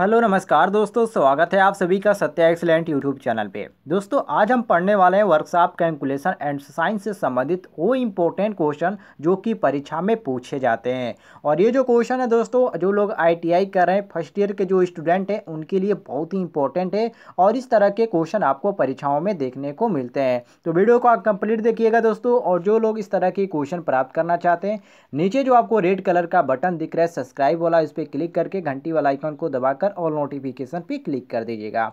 hello नमस्कार दोस्तों स्वागत है आप सभी का सत्या एक्सलेंट यूट्यूब चैनल पे दोस्तों आज हम पढ़ने वाले हैं वर्कशॉप कैलकुलेशन एंड साइंस से संबंधित वो इम्पोर्टेंट क्वेश्चन जो कि परीक्षा में पूछे जाते हैं और ये जो क्वेश्चन है दोस्तों जो लोग आईटीआई कर रहे हैं फर्स्ट ईयर के जो स्टूडेंट हैं उनके लिए बहुत ही इंपॉर्टेंट है और इस तरह के क्वेश्चन आपको परीक्षाओं में देखने को मिलते हैं तो वीडियो को आप कंप्लीट देखिएगा दोस्तों और जो लोग इस तरह के क्वेश्चन प्राप्त करना चाहते हैं नीचे जो आपको रेड कलर का बटन दिख रहा है सब्सक्राइब वाला इस पर क्लिक करके घंटी वाला आइकन को दबाकर पर ऑल नोटिफिकेशन पे क्लिक कर दीजिएगा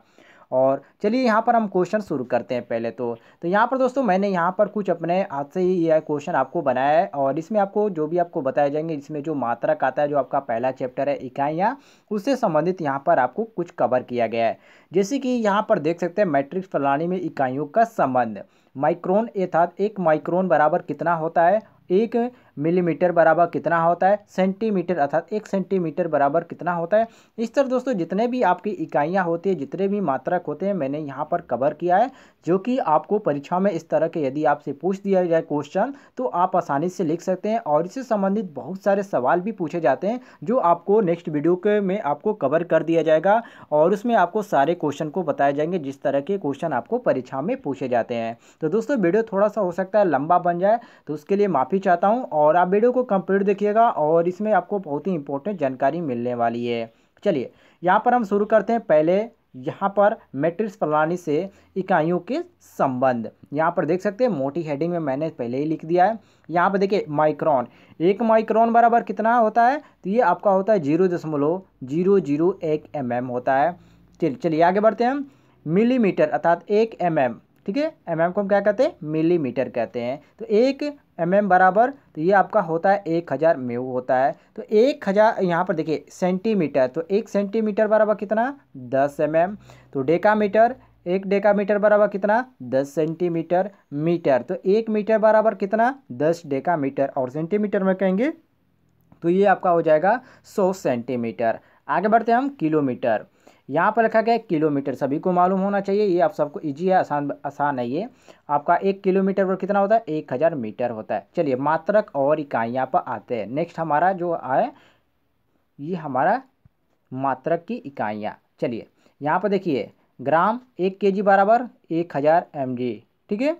और चलिए यहाँ पर हम क्वेश्चन शुरू करते हैं पहले तो तो यहाँ पर दोस्तों मैंने यहाँ पर कुछ अपने हाथ से ही यह क्वेश्चन आपको बनाया है और इसमें आपको जो भी आपको बताए जाएंगे इसमें जो मात्रक आता है जो आपका पहला चैप्टर है इकाइयाँ उससे संबंधित यहाँ पर आपको कुछ कवर किया गया है जैसे कि यहाँ पर देख सकते हैं मैट्रिक्स प्रणाली में इकाइयों का संबंध माइक्रोन अर्थात एक माइक्रोन बराबर कितना होता है एक मिलीमीटर बराबर कितना होता है सेंटीमीटर अर्थात एक सेंटीमीटर बराबर कितना होता है इस तरह दोस्तों जितने भी आपकी इकाइयाँ होती है जितने भी मात्रक होते हैं मैंने यहाँ पर कवर किया है जो कि आपको परीक्षा में इस तरह के यदि आपसे पूछ दिया जाए क्वेश्चन तो आप आसानी से लिख सकते हैं और इससे संबंधित बहुत सारे सवाल भी पूछे जाते हैं जो आपको नेक्स्ट वीडियो के में आपको कवर कर दिया जाएगा और उसमें आपको सारे क्वेश्चन को बताए जाएंगे जिस तरह के क्वेश्चन आपको परीक्षा में पूछे जाते हैं तो दोस्तों वीडियो थोड़ा सा हो सकता है लंबा बन जाए तो उसके लिए माफ़ी चाहता हूँ और और आप वीडियो को कंप्लीट देखिएगा और इसमें आपको बहुत ही इंपॉर्टेंट जानकारी मिलने वाली है चलिए यहाँ पर हम शुरू करते हैं पहले यहाँ पर मैट्रिक्स प्रणाली से इकाइयों के संबंध यहाँ पर देख सकते हैं मोटी हेडिंग में मैंने पहले ही लिख दिया है यहाँ पर देखिए माइक्रॉन एक माइक्रॉन बराबर कितना होता है तो ये आपका होता है जीरो दशमलव जीरो जीरो एक एम होता है चलिए चलिए आगे बढ़ते हैं मिलीमीटर अर्थात एक एम ठीक है एम mm को हम क्या कहते हैं मिलीमीटर कहते हैं तो एक एम mm एम बराबर तो ये आपका होता है एक हज़ार मेव होता है तो एक हज़ार यहाँ पर देखिए सेंटीमीटर तो एक सेंटीमीटर बराबर कितना दस एम mm, तो डेकामीटर एक डेकामीटर बराबर कितना दस सेंटीमीटर मीटर तो एक मीटर बराबर कितना दस डेकामीटर और सेंटीमीटर में कहेंगे तो ये आपका हो जाएगा सौ सेंटीमीटर आगे बढ़ते हैं हम किलोमीटर यहाँ पर रखा गया है किलोमीटर सभी को मालूम होना चाहिए ये आप सबको ईजी है आसान आसान है ये आपका एक किलोमीटर पर कितना होता है एक हज़ार मीटर होता है चलिए मात्रक और इकाइयाँ पर आते हैं नेक्स्ट हमारा जो आए ये हमारा मात्रक की इकाइयाँ चलिए यहाँ पर देखिए ग्राम एक के जी बराबर एक हज़ार एम जी ठीक है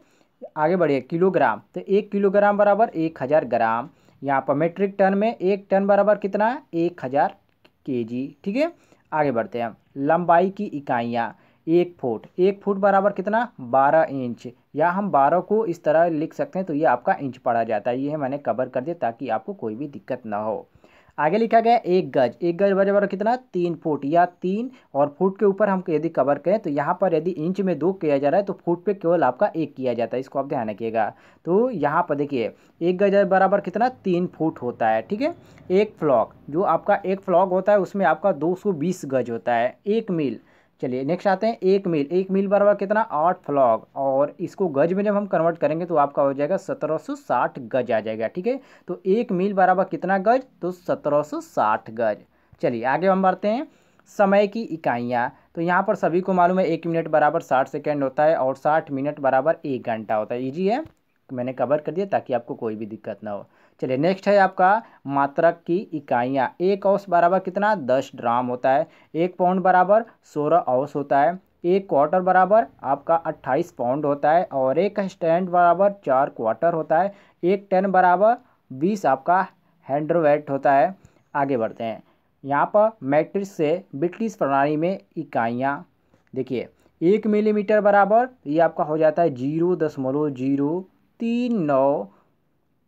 आगे बढ़िए किलोग्राम तो एक किलोग्राम बराबर एक हज़ार ग्राम यहाँ पर मेट्रिक टन में एक टन बराबर कितना है एक हज़ार के जी ठीक है आगे बढ़ते हैं लंबाई की इकाइयाँ एक फुट एक फुट बराबर कितना बारह इंच या हम बारह को इस तरह लिख सकते हैं तो ये आपका इंच पढ़ा जाता है ये मैंने कवर कर दिया ताकि आपको कोई भी दिक्कत ना हो आगे लिखा गया एक गज एक गज बराबर कितना तीन फुट या तीन और फुट के ऊपर हम यदि कवर करें तो यहाँ पर यदि इंच में दो किया जा रहा है तो फुट पे केवल आपका एक किया जाता है इसको आप ध्यान रखिएगा तो यहाँ पर देखिए एक गज बराबर कितना तीन फुट होता है ठीक है एक फ्लॉक जो आपका एक फ्लॉक होता है उसमें आपका दो गज होता है एक मील चलिए नेक्स्ट आते हैं एक मील एक मील बराबर कितना आठ फ्लॉग और इसको गज में जब हम कन्वर्ट करेंगे तो आपका हो जाएगा सत्रह सौ साठ गज आ जाएगा ठीक है तो एक मील बराबर कितना गज तो सत्रह सौ साठ गज चलिए आगे हम बढ़ते हैं समय की इकाइयाँ तो यहाँ पर सभी को मालूम है एक मिनट बराबर साठ सेकेंड होता है और साठ मिनट बराबर एक घंटा होता है ईजी है मैंने कवर कर दिया ताकि आपको कोई भी दिक्कत ना हो चलिए नेक्स्ट है आपका मात्रक की इकाइयाँ एक औस बराबर कितना दस ड्राम होता है एक पाउंड बराबर सोलह औस होता है एक क्वार्टर बराबर आपका अट्ठाईस पाउंड होता है और एक स्टैंड बराबर चार क्वार्टर होता है एक टेन बराबर बीस आपका हैंड्रोवेट होता है आगे बढ़ते हैं यहाँ पर मैट्रिक्स से ब्रिटिश प्रणाली में इकाइयाँ देखिए एक मिलीमीटर बराबर ये आपका हो जाता है जीरो दशमलव जीरो तीन नौ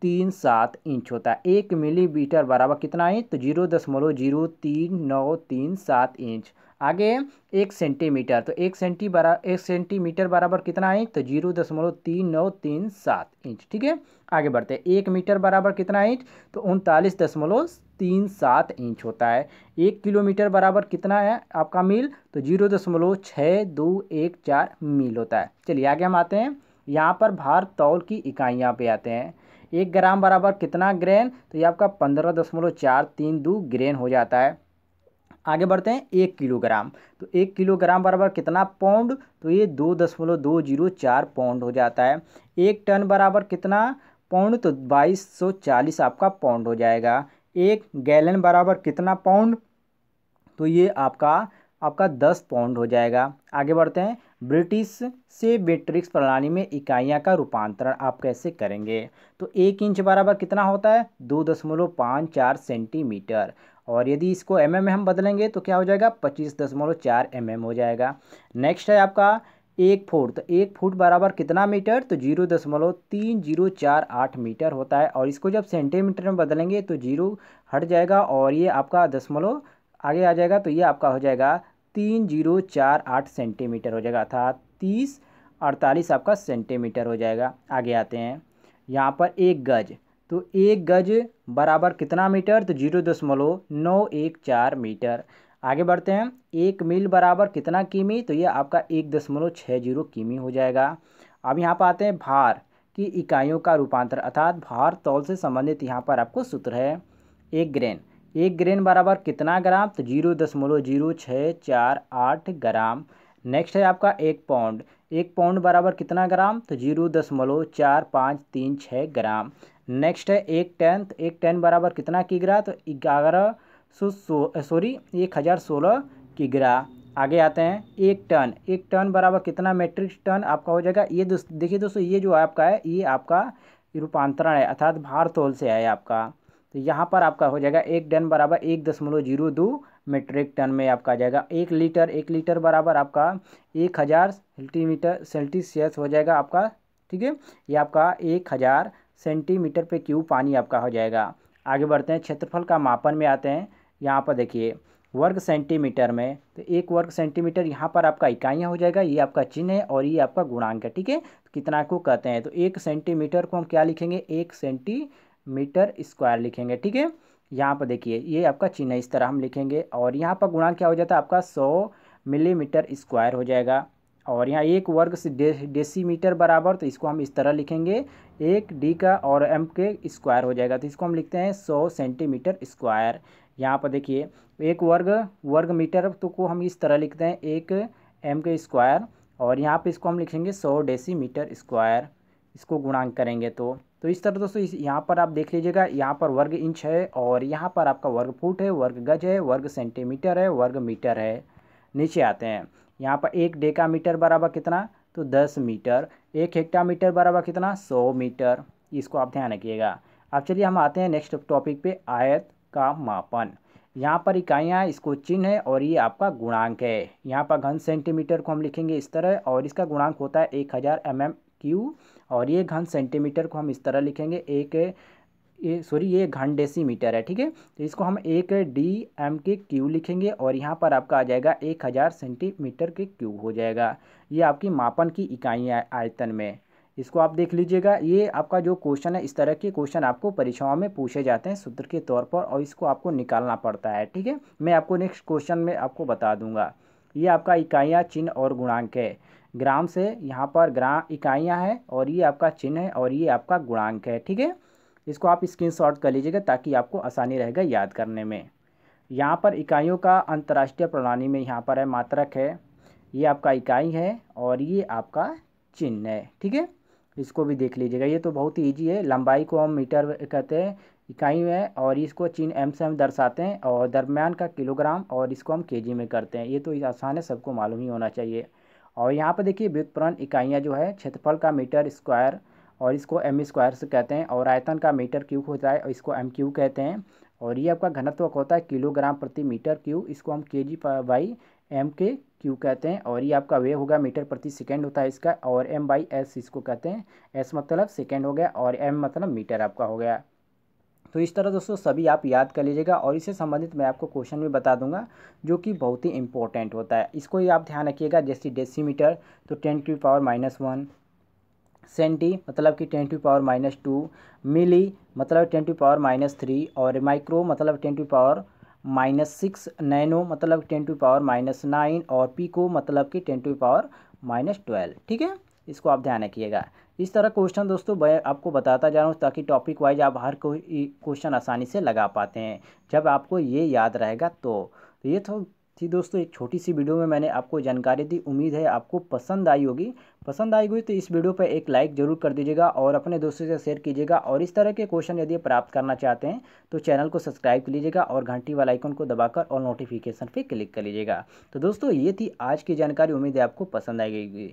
तीन सात इंच होता है एक मिलीमीटर बराबर कितना इंच तो जीरो दशमलव जीरो तीन नौ तीन सात इंच आगे एक सेंटीमीटर तो एक सेंटी बरा एक सेंटीमीटर बराबर कितना इंच तो जीरो दशमलव तीन नौ तीन सात इंच ठीक है आगे बढ़ते हैं एक मीटर बराबर कितना इंच तो उनतालीस दशमलव तीन सात इंच होता है एक किलोमीटर बराबर कितना है आपका मील तो जीरो दशमलव छः दो एक चार मील होता है चलिए आगे हम आते हैं यहाँ पर भार तौल की इकाइयाँ पे आते हैं एक ग्राम बराबर कितना ग्रेन तो ये आपका पंद्रह दशमलव चार तीन दो ग्रेन हो जाता है आगे बढ़ते हैं एक किलोग्राम तो एक किलोग्राम बराबर कितना पाउंड तो ये दो दशमलव दो जीरो चार पाउंड हो जाता है एक टन बराबर कितना पाउंड तो बाईस सौ चालीस आपका पाउंड हो जाएगा एक गैलन बराबर कितना पाउंड तो ये आपका आपका दस पाउंड हो जाएगा आगे बढ़ते हैं ब्रिटिश से बेट्रिक्स प्रणाली में इकाइयाँ का रूपांतरण आप कैसे करेंगे तो एक इंच बराबर कितना होता है दो दशमलव पाँच चार सेंटीमीटर और यदि इसको एम mm में हम बदलेंगे तो क्या हो जाएगा पच्चीस दशमलव चार एम एम हो जाएगा नेक्स्ट है आपका एक फुट तो एक फुट बराबर कितना मीटर तो जीरो दशमलव तीन जीरो चार आठ मीटर होता है और इसको जब सेंटीमीटर में बदलेंगे तो जीरो हट जाएगा और ये आपका दशमलव आगे आ जाएगा तो ये आपका हो जाएगा तीन जीरो चार आठ सेंटीमीटर हो जाएगा अर्थात तीस अड़तालीस आपका सेंटीमीटर हो जाएगा आगे आते हैं यहाँ पर एक गज तो एक गज बराबर कितना मीटर तो जीरो दशमलव नौ एक चार मीटर आगे बढ़ते हैं एक मील बराबर कितना किमी तो ये आपका एक दशमलव छः जीरो किमी हो जाएगा अब यहाँ पर आते हैं भार की इकाइयों का रूपांतर अर्थात भार तौल से संबंधित यहाँ पर आपको सूत्र है एक ग्रेन एक ग्रेन बराबर कितना ग्राम तो जीरो दशमलव जीरो छः चार आठ ग्राम नेक्स्ट है आपका एक पाउंड एक पाउंड बराबर कितना ग्राम तो जीरो दशमलव चार पाँच तीन छः ग्राम नेक्स्ट है एक टन तो एक टन बराबर कितना की किग्रा तो ग्यारह सौ सॉरी एक हज़ार सोलह की किग्रा आगे आते हैं एक टन एक टन बराबर कितना मेट्रिक टन आपका हो जाएगा ये देखिए दोस्तों ये जो आपका है ये आपका रूपांतरण है अर्थात भारतोल से है आपका तो यहाँ पर आपका हो जाएगा एक टन बराबर एक दशमलव जीरो दो मेट्रिक टन में आपका आ जाएगा एक लीटर एक लीटर बराबर आपका एक हज़ार सेंटीमीटर सेल्टीसियस हो जाएगा आपका ठीक है ये आपका एक हज़ार सेंटीमीटर पे क्यूब पानी आपका हो जाएगा आगे बढ़ते हैं क्षेत्रफल का मापन में आते हैं यहाँ पर देखिए वर्ग सेंटीमीटर में तो एक वर्ग सेंटीमीटर यहाँ पर आपका इकाइयाँ हो जाएगा ये आपका चिन्ह है और ये आपका गुणांक है ठीक है कितना को कहते हैं तो एक सेंटीमीटर को हम क्या लिखेंगे एक सेंटी मीटर स्क्वायर लिखेंगे ठीक है यहाँ पर देखिए ये आपका चिन्ह इस तरह हम लिखेंगे और यहाँ पर गुणा क्या हो जाता है आपका सौ मिलीमीटर स्क्वायर हो जाएगा और यहाँ एक वर्ग से डे डेसीमीटर बराबर तो इसको हम इस तरह लिखेंगे एक डी का और एम के स्क्वायर हो जाएगा तो इसको हम लिखते हैं सौ सेंटीमीटर स्क्वायर यहाँ पर देखिए एक वर्ग वर्ग मीटर तो को हम इस तरह लिखते हैं एक एम के स्क्वायर और यहाँ पर इसको हम लिखेंगे सौ मीटर स्क्वायर इसको गुणांक करेंगे तो तो इस तरह दोस्तों इस यहाँ पर आप देख लीजिएगा यहाँ पर वर्ग इंच है और यहाँ पर आपका वर्ग फुट है वर्ग गज है वर्ग सेंटीमीटर है वर्ग मीटर है नीचे आते हैं यहाँ पर एक डेका मीटर बराबर कितना तो दस मीटर एक हेक्टा मीटर बराबर कितना सौ मीटर इसको आप ध्यान रखिएगा अब चलिए हम आते हैं नेक्स्ट टॉपिक पे आयत का मापन यहाँ पर इकाइयाँ इसको चिन्ह है और ये आपका गुणांक है यहाँ पर घन सेंटीमीटर को हम लिखेंगे इस तरह और इसका गुणांक होता है एक हज़ार एम एम क्यू और ये घन सेंटीमीटर को हम इस तरह लिखेंगे एक ये सॉरी ये घन डेसीमीटर है ठीक है तो इसको हम एक डी एम के क्यू लिखेंगे और यहाँ पर आपका आ जाएगा एक हज़ार सेंटीमीटर के क्यू हो जाएगा ये आपकी मापन की इकाइयाँ आयतन में इसको आप देख लीजिएगा ये आपका जो क्वेश्चन है इस तरह के क्वेश्चन आपको परीक्षाओं में पूछे जाते हैं सूत्र के तौर पर और इसको आपको निकालना पड़ता है ठीक है मैं आपको नेक्स्ट क्वेश्चन में आपको बता दूंगा ये आपका इकाइयाँ चिन्ह और गुणांक है ग्राम से यहाँ पर ग्राम इकाइयाँ हैं और ये आपका चिन्ह है और ये आपका गुणांक है ठीक है इसको आप स्क्रीन कर लीजिएगा ताकि आपको आसानी रहेगा याद करने में यहाँ पर इकाइयों का अंतर्राष्ट्रीय प्रणाली में यहाँ पर है मात्रक है ये आपका इकाई है और ये आपका चिन्ह है ठीक है इसको भी देख लीजिएगा ये तो बहुत ही ईजी है लंबाई को हम मीटर कहते हैं इकाई में और इसको चिन्ह एम से हम दर्शाते हैं और दरमियान का किलोग्राम और इसको हम केजी में करते हैं ये तो आसान है सबको मालूम ही होना चाहिए और यहाँ पर देखिए व्युत्प्रण इकाइयाँ जो है क्षेत्रफल का मीटर स्क्वायर और इसको एम स्क्वायर से कहते हैं और आयतन का मीटर क्यूब होता है और इसको एम क्यू कहते हैं और ये आपका घनत्व होता है किलोग्राम प्रति मीटर क्यू इसको हम के जी बाई एम के क्यू कहते हैं और ये आपका वे होगा मीटर प्रति सेकेंड होता है इसका और एम बाई एस इसको कहते हैं एस मतलब सेकेंड हो गया और एम मतलब मीटर आपका हो गया तो इस तरह दोस्तों सभी आप याद कर लीजिएगा और इससे संबंधित मैं आपको क्वेश्चन भी बता दूंगा जो कि बहुत ही इंपॉर्टेंट होता है इसको ही आप ध्यान रखिएगा जैसे डेसीमीटर तो ten to power minus one centi मतलब कि ten to power minus two milli मतलब ten to power minus three और माइक्रो मतलब ten to power minus six nano मतलब ten to power minus nine और को मतलब कि ten to power minus twelve ठीक है इसको आप ध्यान रखिएगा इस तरह क्वेश्चन दोस्तों मैं आपको बताता जा रहा हूँ ताकि टॉपिक वाइज आप हर कोई क्वेश्चन आसानी से लगा पाते हैं जब आपको ये याद रहेगा तो, तो ये तो थी दोस्तों एक छोटी सी वीडियो में मैंने आपको जानकारी दी उम्मीद है आपको पसंद आई होगी पसंद आई होगी तो इस वीडियो पर एक लाइक ज़रूर कर दीजिएगा और अपने दोस्तों से शेयर कीजिएगा और इस तरह के क्वेश्चन यदि प्राप्त करना चाहते हैं तो चैनल को सब्सक्राइब कर लीजिएगा और घंटी वाला आइकन को दबाकर और नोटिफिकेशन पर क्लिक कर लीजिएगा तो दोस्तों ये थी आज की जानकारी उम्मीद है आपको पसंद आई